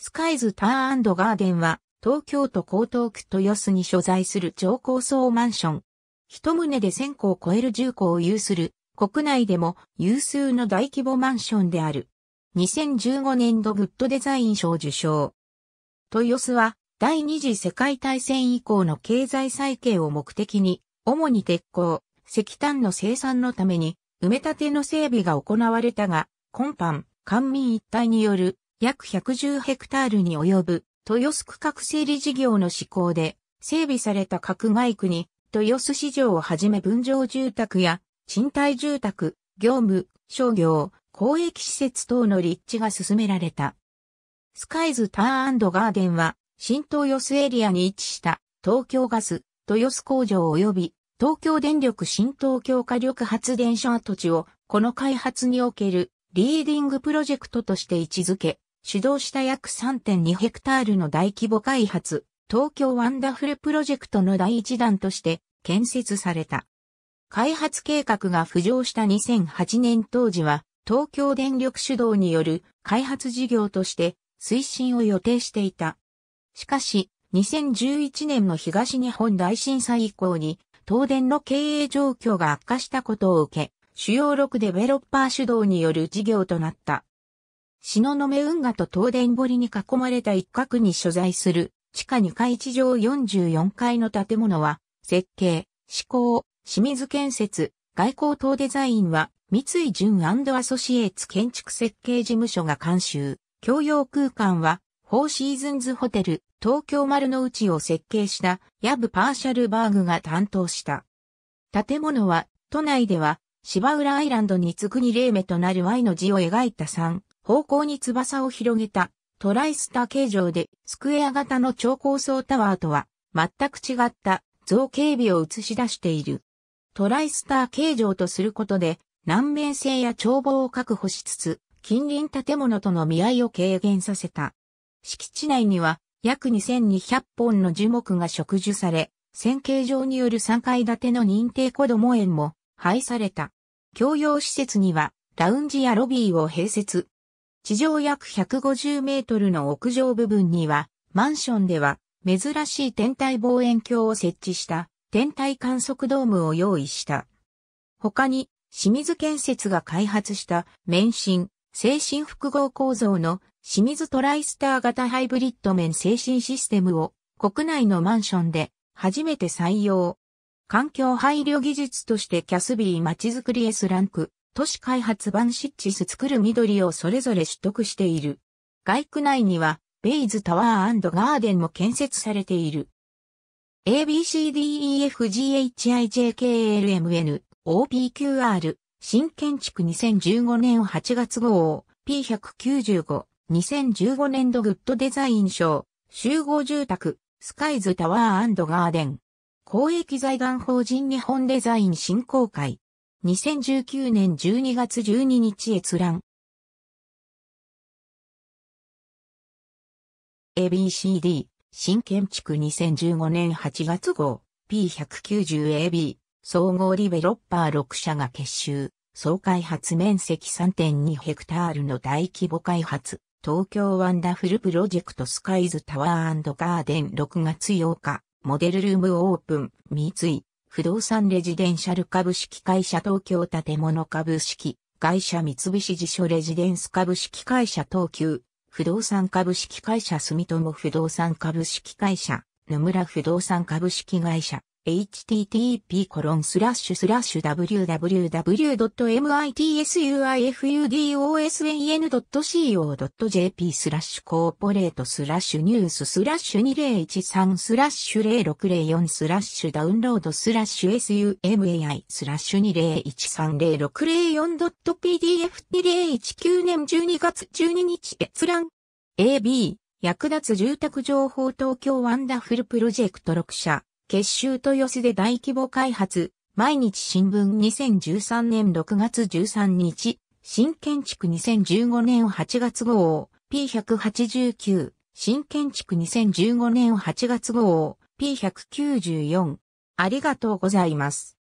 スカイズターンガーデンは、東京都江東区豊洲に所在する超高層マンション。一棟で1000戸を超える住戸を有する、国内でも有数の大規模マンションである。2015年度グッドデザイン賞受賞。豊洲は、第二次世界大戦以降の経済再建を目的に、主に鉄鋼、石炭の生産のために、埋め立ての整備が行われたが、今般、官民一体による約110ヘクタールに及ぶ豊洲区画整理事業の施行で整備された各外区に豊洲市場をはじめ分譲住宅や賃貸住宅、業務、商業、公益施設等の立地が進められた。スカイズターンガーデンは新豊洲エリアに位置した東京ガス、豊洲工場及び東京電力新東京火力発電所跡地をこの開発におけるリーディングプロジェクトとして位置づけ、主導した約3.2ヘクタールの大規模開発、東京ワンダフルプロジェクトの第一弾として建設された。開発計画が浮上した2008年当時は、東京電力主導による開発事業として推進を予定していた。しかし、2011年の東日本大震災以降に、東電の経営状況が悪化したことを受け、主要6デベロッパー主導による事業となった。の目運河と東電堀に囲まれた一角に所在する地下2階地上44階の建物は、設計、施工、清水建設、外交等デザインは、三井淳アソシエーツ建築設計事務所が監修。共用空間は、フォーシーズンズホテル、東京丸の内を設計したヤブ・パーシャルバーグが担当した。建物は、都内では、芝浦アイランドに次ぐに例目となる Y の字を描いた3方向に翼を広げたトライスター形状でスクエア型の超高層タワーとは全く違った造形美を映し出している。トライスター形状とすることで南面性や眺望を確保しつつ近隣建物との見合いを軽減させた。敷地内には約2200本の樹木が植樹され、線形状による3階建ての認定子ども園も廃された。共用施設にはラウンジやロビーを併設、地上約150メートルの屋上部分には、マンションでは珍しい天体望遠鏡を設置した天体観測ドームを用意した。他に、清水建設が開発した免震、精神複合構造の清水トライスター型ハイブリッド面精神システムを国内のマンションで初めて採用。環境配慮技術としてキャスビーまちづくり S ランク都市開発版シッチス作る緑をそれぞれ取得している。外区内には、ベイズタワーガーデンも建設されている。ABCDEFGHIJKLMN OPQR 新建築2015年8月号 P195 2015年度グッドデザイン賞集合住宅スカイズタワーガーデン公益財団法人日本デザイン振興会2019年12月12日閲覧。ABCD、新建築2015年8月号、P190AB、総合リベロッパー6社が結集、総開発面積3.2ヘクタールの大規模開発、東京ワンダフルプロジェクトスカイズタワーガーデン6月8日、モデルルームオープン、三井、不動産レジデンシャル株式会社東京建物株式会社三菱地所レジデンス株式会社東急不動産株式会社住友不動産株式会社野村不動産株式会社 http://www.mitsuifudosan.co.jp スラッシュコーポレートスラッシュニューススラッシュ2013スラッシュ0604スラッシュダウンロードスラッシュ sumai スラッシュ20130604 .pdf2019 年12月12日閲覧 AB 役立つ住宅情報東京ワンダフルプロジェクト6社結集豊洲で大規模開発、毎日新聞2013年6月13日、新建築2015年8月号 P189、新建築2015年8月号 P194。ありがとうございます。